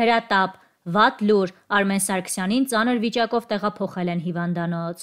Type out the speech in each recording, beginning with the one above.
Հրատապ, Վատ լուր Արմեն Սարգսյանին ծանր վիճակով տեղափոխել են հիվանդանոց։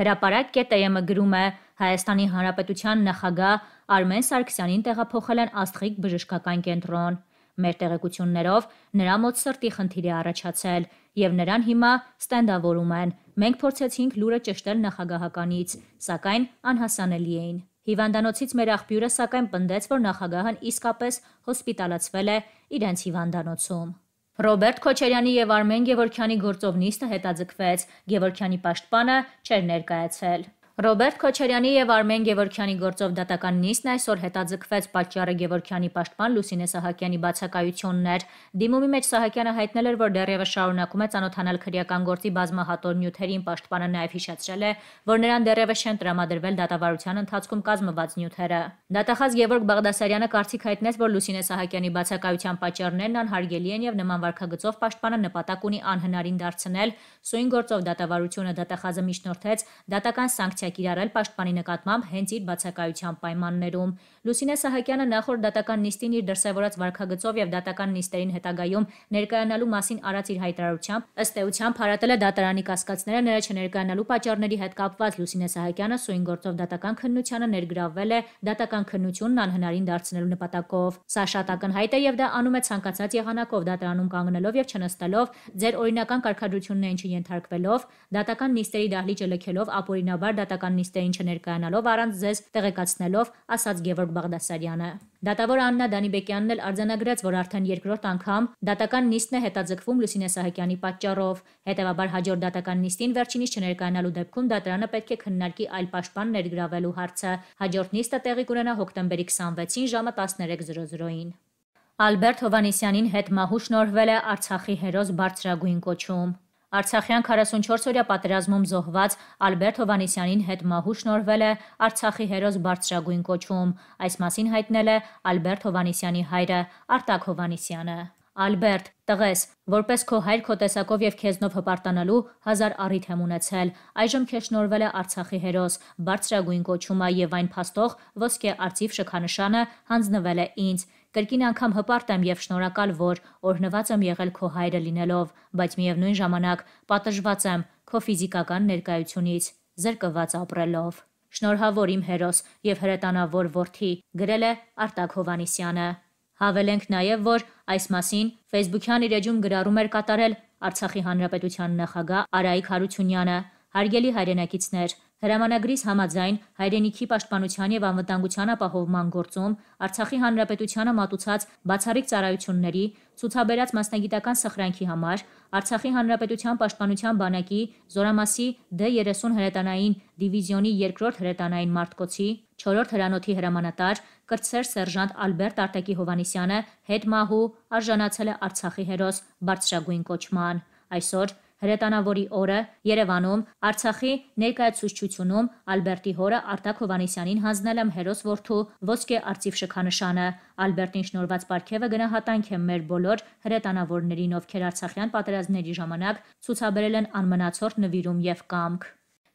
Հրապարակ.am-ը գրում է Հայաստանի Հանրապետության նախագահ Արմեն Սարգսյանին տեղափոխել են Աստղիկ բժշկական կենտրոն։ Մեր տեղեկություններով նրա մոտ սրտի խնդիր է առաջացել եւ նրան հիմա ստենդավորում են։ Մենք փորձեցինք լուրը ճշտել նախագահականից, սակայն անհասանելի էին։ Հիվանդանոցից մեր աղբյուրը սակայն պնդեց, որ նախագահն իսկապես հոսպիտալացվել է իրենց հիվանդանոցում։ Ռոբերտ Քոչարյանի եւ Արմեն Գևորքյանի գործով նիստը հետաձգվեց։ Գևորքյանի պաշտպանը չեր ներկայացել։ Ռոբերտ Քոչարյանի եւ Արմեն Գևորքյանի գործով դատական նիստն այսօր հետաձգվեց պատճառը Գևորքյանի պաշտպան Լուսինե Սահակյանի բացակայությունն էր։ Դիմումի մեջ Սահակյանը հայտնել էր, որ դեռևս շարունակում է ցանոթանալ քրեական գործի բազմահատոր նյութերին, պաշտպանը նաեւ հիշեցրել է, որ նրան դեռևս չեն տրամադրվել դատավարության ընթացքում կազմված նյութերը։ Դատախազ Գևորգ Բաղդասարյանը կարծիք հայտնեց, որ Լուսինե Սահակյանի բացակայության պատճառներն անհարգելի են եւ նման վարկագծով պաշտպանը նպատակ ունի անհնարին դարձնել։ Սույն գործով դատավարությունը դատախազը միջնորդեց դատական սանկցիա ակցիա կիրառել պաշտպանի նկատմամբ հենց իր բացակայության պայմաններում։ Լուսինե Սահակյանը նախորդ դատական նիստին իր դրսևորած վարկագծով եւ դատական նիստերին հետագայում ներկայանալու մասին արած իր հայտարարությամբ, ըստ էության փարատել է դատարանի կասկածները նրա չներկայանալու պատճառների հետ կապված Լուսինե Սահակյանը սույն գործով դատական քննությանը ներգրավվել է դատական քննությունն անհնարին դարձնելու նպատակով։ Սա շատ ակնհայտ է եւ դա անում է ցանկացած եղանակով դատարանում կանգնելով եւ չնստելով ձեր օրինական կարգադրություններին չենթարկվելով, դատական նիստերի դահլիճը լքելով ապօրինաբար դատական գնահատական նիստերին չներկայանալով առանց ձեզ տեղեկացնելով, ասաց Գևորգ Բաղդասարյանը։ Դատավոր Աննա Դանիբեկյանն էլ արձանագրեց, որ արդեն երկրորդ անգամ դատական նիստն է հետաձգվում Լուսինե Սահակյանի պատճառով։ Հետևաբար հաջորդ դատական նիստին վերջինիս չներկայանալու դեպքում դատարանը պետք է քննարկի այլ պաշտպան ներգրավելու հարցը։ Հաջորդ նիստը տեղի կունենա հոկտեմբերի 26-ին ժամը 13:00-ին։ Ալբերտ Հովանիսյանին հետ մահու շնորհվել է Արցախի հերոս բարձրագույն կոչում։ Արցախյան 44-օրյա պատերազմում զոհված Ալբերտ Հովանիսյանին հետ մահու շնորվել է Արցախի հերոս բարձրագույն կոչում։ Այս մասին հայտնել է Ալբերտ Հովանիսյանի հայրը Արտակ Հովանիսյանը։ Ալբերտ, տղես, որպես քո հայր քո տեսակով եւ քեզնով հպարտանալու հազար առիթ եմ ունեցել։ Այժմ քեզ շնորվել է Արցախի հերոս, բարձրագույն կոչումը եւ այն փաստող ոսկե արծիվ շքանշանը հանձնվել է ինձ։ Կրկին անգամ հպարտ եմ եւ շնորհակալ, որ օրհնված եմ եղել քո հայրը լինելով, բայց միևնույն ժամանակ պատժված եմ քո ֆիզիկական ներկայությունից, զրկված ապրելով։ Շնորհավոր իմ հերոս եւ հրետանավոր որդի, գրել է Արտակ Հովանիսյանը։ Հավելենք նաեւ, որ այս մասին Facebook-յան իր էջում գրառում էր կատարել Արցախի հանրապետության նախագահ Արայիկ Հարությունյանը։ Հարգելի հայրենակիցներ, Հրամանագրիս համաձայն հայրենիքի պաշտպանության եւ անվտանգության ապահովման գործում Արցախի Հանրապետությանը մատուցած բացառիկ ծառայությունների ցուցաբերած մասնագիտական սխրանքի համար Արցախի Հանրապետության պաշտպանության բանակի Զորամասի D30 դե հրետանային դիվիզիոնի 2-րդ հրետանային մարտնկոցի 4-րդ հրանոթի հրամանատար կրտսեր սերժանտ Ալբերտ Արտակի Հովանիսյանը հետ մահու արժանացել է Արցախի հերոս բարձրագույն կոչման այսօր Հրետանավորի օրը Երևանում Արցախի ներկայացուցչությունում Ալբերտի հորը Արտակ Հովանեսյանին հանձնել եմ հերոս որդու ոսկե արծիվ շքանշանը։ Ալբերտին շնորհված պարգևը գնահատանք է մեր բոլոր հրետանավորներին, ովքեր Արցախյան պատերազմների ժամանակ ցուցաբերել են անմնացորդ նվիրում եւ կամք։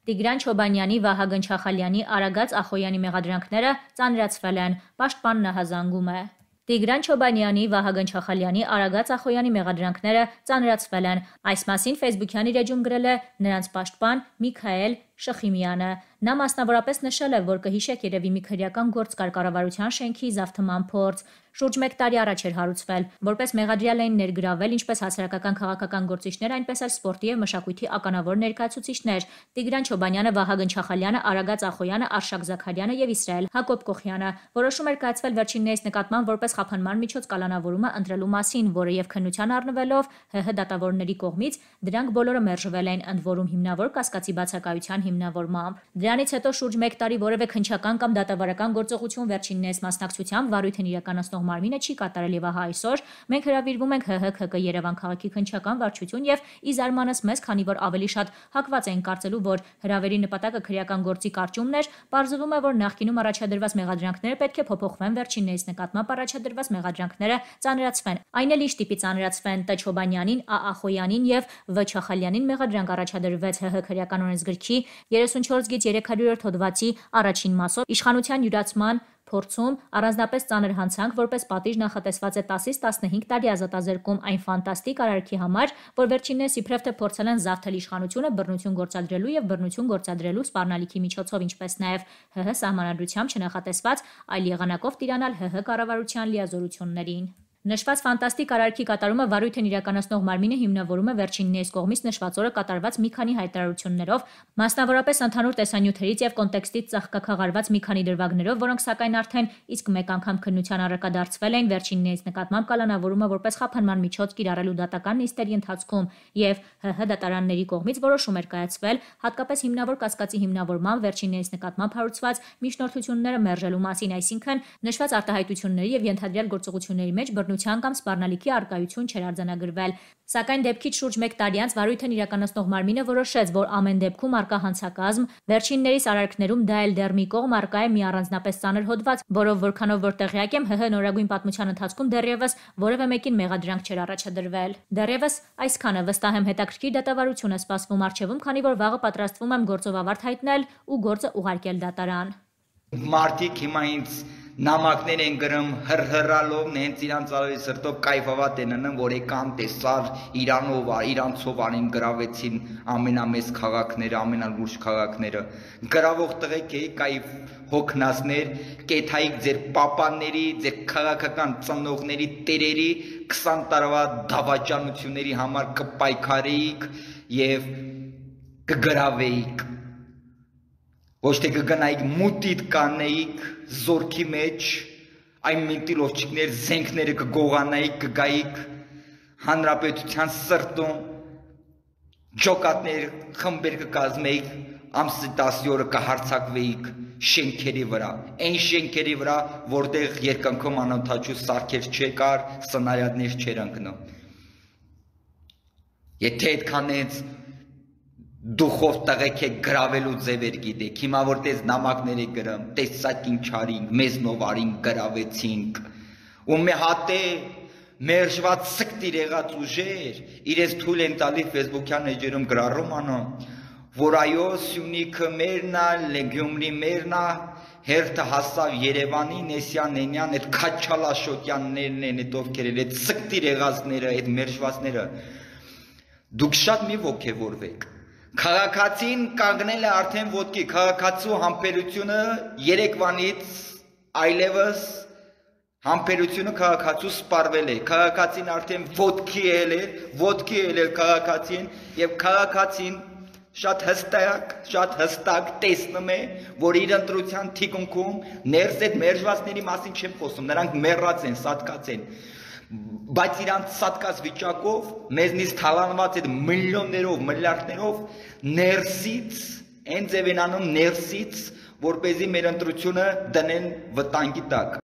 Տիգրան Չոբանյանի, Վահագն Չախալյանի, Արագած Ախոյանի մեղադրանքները ծանրացվել են։ Պաշտպանն հազանգում է։ Տիգրան Չոբանյանի, Վահագն Չախալյանի, Արագած Ախոյանի մեղադրանքները ծանրացվել են։ Այս մասին Facebook-յան իր էջում գրել է նրանց պաշտպան Միքայել Շխիմյանը։ Նա մասնավորապես նշել է, որ կհիշեք երևի մի քրեական գործկար կառավարության շենքի զավթման փորձ, շուրջ 1 տարի առաջ էր հարուցվել, որպես մեղադրյալ էին ներգրավել ինչպես հասարակական քաղաքական գործիչներ, այնպես էլ սպորտի եւ մշակույթի ականավոր ներկայացուցիչներ՝ Տիգրան Չոբանյանը, Վահագն Չախալյանը, Արագած Ախոյանը, Արշակ Զաքարյանը եւ Իսրայել Հակոբ Կոխյանը։ Որոշում էր կայացվել վերջիններիս նկատմամբ որպես խափանման միջոց կալանավորումը ընտրելու մասին, որը եւ քննության առնվելով ՀՀ դատավորների կողմից դրանք բոլորը մերժվել էին ընդ որում հիմնավոր կասկածի բացակայության հիմնավորմամբ։ Դրանից հետո շուրջ 1 տարի որևէ քնչական կամ դատավարական գործողություն վերջիններս մասնակցությամբ վարույթն իրականացնող մարմինը չի կատարել եւ ահա այսօր մենք հրավիրվում ենք ՀՀԿ Երևան քաղաքի քնչական վարչություն եւ ի զարմանս մեզ, քանի որ ավելի շատ հակված են կարծելու, որ հրավերի նպատակը քրեական գործի կարճումն էր, բարձվում է, որ նախկինում առաջադրված մեղադրանքները պետք է փոփոխվեն վերջիններիս նկատմամբ առաջադրված մեղադրանքները ծանրացվեն։ Այն էլ ինչ տիպի ծանրացվեն Տ Չոբանյանին, Ա Ախոյանին եւ Վ Չախալյանին մեղադրանք առաջադրվեց ՀՀ քրեական օրենսգրքի 34 գից 300-րդ հոդվածի առաջին մասով իշխանության յուրացման փորձում առանձնապես ծանր հանցանք, որպես պատիժ նախատեսված է 10-ից 15 տարի ազատազրկում այն ֆանտաստիկ արարքի համար, որ վերջիններս իբրև թե փորձել են զարթել իշխանությունը բռնություն գործադրելու եւ բռնություն գործադրելու սպառնալիքի միջոցով, ինչպես նաեւ ՀՀ սահմանադրությամբ չնախատեսված այլ եղանակով տիրանալ ՀՀ կառավարության լիազորություններին։ Նշված ֆանտաստիկ արարքի կատարումը վարույթ են իրականացնող մարմինը հիմնավորում է վերջիններիս կողմից նշված օրը կատարված մի քանի հայտարարություններով, մասնավորապես ընդհանուր տեսանյութերից եւ կոնտեքստից ծաղկակախարված մի քանի դրվագներով, որոնք սակայն արդեն իսկ մեկ անգամ քննության առարկա դարձվել էին վերջիններիս նկատմամբ կալանավորումը որպես խափանման միջոց կիրառելու դատական նիստերի ընթացքում եւ ՀՀ դատարանների կողմից որոշում էր կայացվել, հատկապես հիմնավոր կասկածի հիմնավորման վերջիններիս նկատմամբ հարուցված միջնորդությունները մերժելու մասին, այսինքն նշված արտահայտությունների եւ ենթադրյալ գործողությունների մեջ օրհնության կամ սպառնալիքի արկայություն չէր արձանագրվել։ Սակայն դեպքից շուրջ 1 տարի անց վարույթն իրականացնող մարմինը որոշեց, որ ամեն դեպքում արկա հանցակազմ, վերջիններիս արարքներում դա էլ դեռ մի կողմ արկա է մի առանձնապես ծանր հոդված, որով որքանով որ տեղյակ եմ, ՀՀ նորագույն պատմության ընթացքում դեռևս որևէ մեկին մեղադրանք չէր առաջադրվել։ Դեռևս այսքանը վստահ եմ հետաքրքիր դատավարություն է սպասվում արխիվում, քանի որ վաղը պատրաստվում եմ գործով ավարտ հայտնել ու գործը ուղարկել դատարան։ Մարտիկ հիմա ինձ նամակներ են գրում հրհրալով նենց իրանց արավի սրտով կայֆավատ են ընն որ եկան տեսար Իրանով իրանցով անին գրավեցին ամենամեծ քաղաքները ամենալուրջ քաղաքները գրավող տղեկ էի կայֆ հոգնածներ կեթայիկ ձեր պապանների ձեր քաղաքական ծնողների տերերի 20 տարվա դավաճանությունների համար կպայքարեիք եւ կգրավեիք Ոչ թե կգնայիք մուտիդ կանեիք զորքի մեջ, այն միտի լովչիկներ, զենքները կգողանայիք, կգայիք հանրապետության սրտում, ջոկատներ խմբեր կկազմեիք, ամսի 10 օրը կհարցակվեիք շենքերի վրա, այն շենքերի վրա, որտեղ երկնքում անընդհաճու սարքեր չկար, սնարյադներ չեր ընկնում։ Եթե այդքանից դուխով տղեկ եք գրավելու ձևեր գիտեք, հիմա որ տես նամակներ եք գրում, տես սակին չարին, մեզ նովարին գրավեցինք, ու մե հատե մերժված սկտիր եղած ուժեր, իրես թույլ են տալի ֆեյսբուքյան էջերում գրառում անում, որ այո, Սյունիքը մերն է, Գյումրի մերն է, հերթը հասավ Երևանի, Նեսյան, Նենյան, այդ քաչալաշոկյաններն են, այդ ովքեր էլ այդ սկտիր եղածները, այդ մերժվածները։ Դուք շատ մի ոգևորվեք Քաղաքացին կանգնել է արդեն ոտքի, քաղաքացու համբերությունը Երևանից այլևս Համբերությունը քաղաքացու սպառվել է։ Քաղաքացին արդեն ոդքի էլ է, ոդքի էլ է քաղաքացին եւ քաղաքացին շատ հստակ, շատ հստակ տեսնում է, որ իր ընտրության թիկունքում ներս այդ մերժվածների մասին չեմ խոսում, նրանք մեռած են, սատկած են բայց իրանց սատկած վիճակով մեզնից թալանված այդ միլիոններով, միլիարդներով ներսից այն ձևենանում ներսից, որ เป զի մեր ընտրությունը դնեն վտանգի տակ։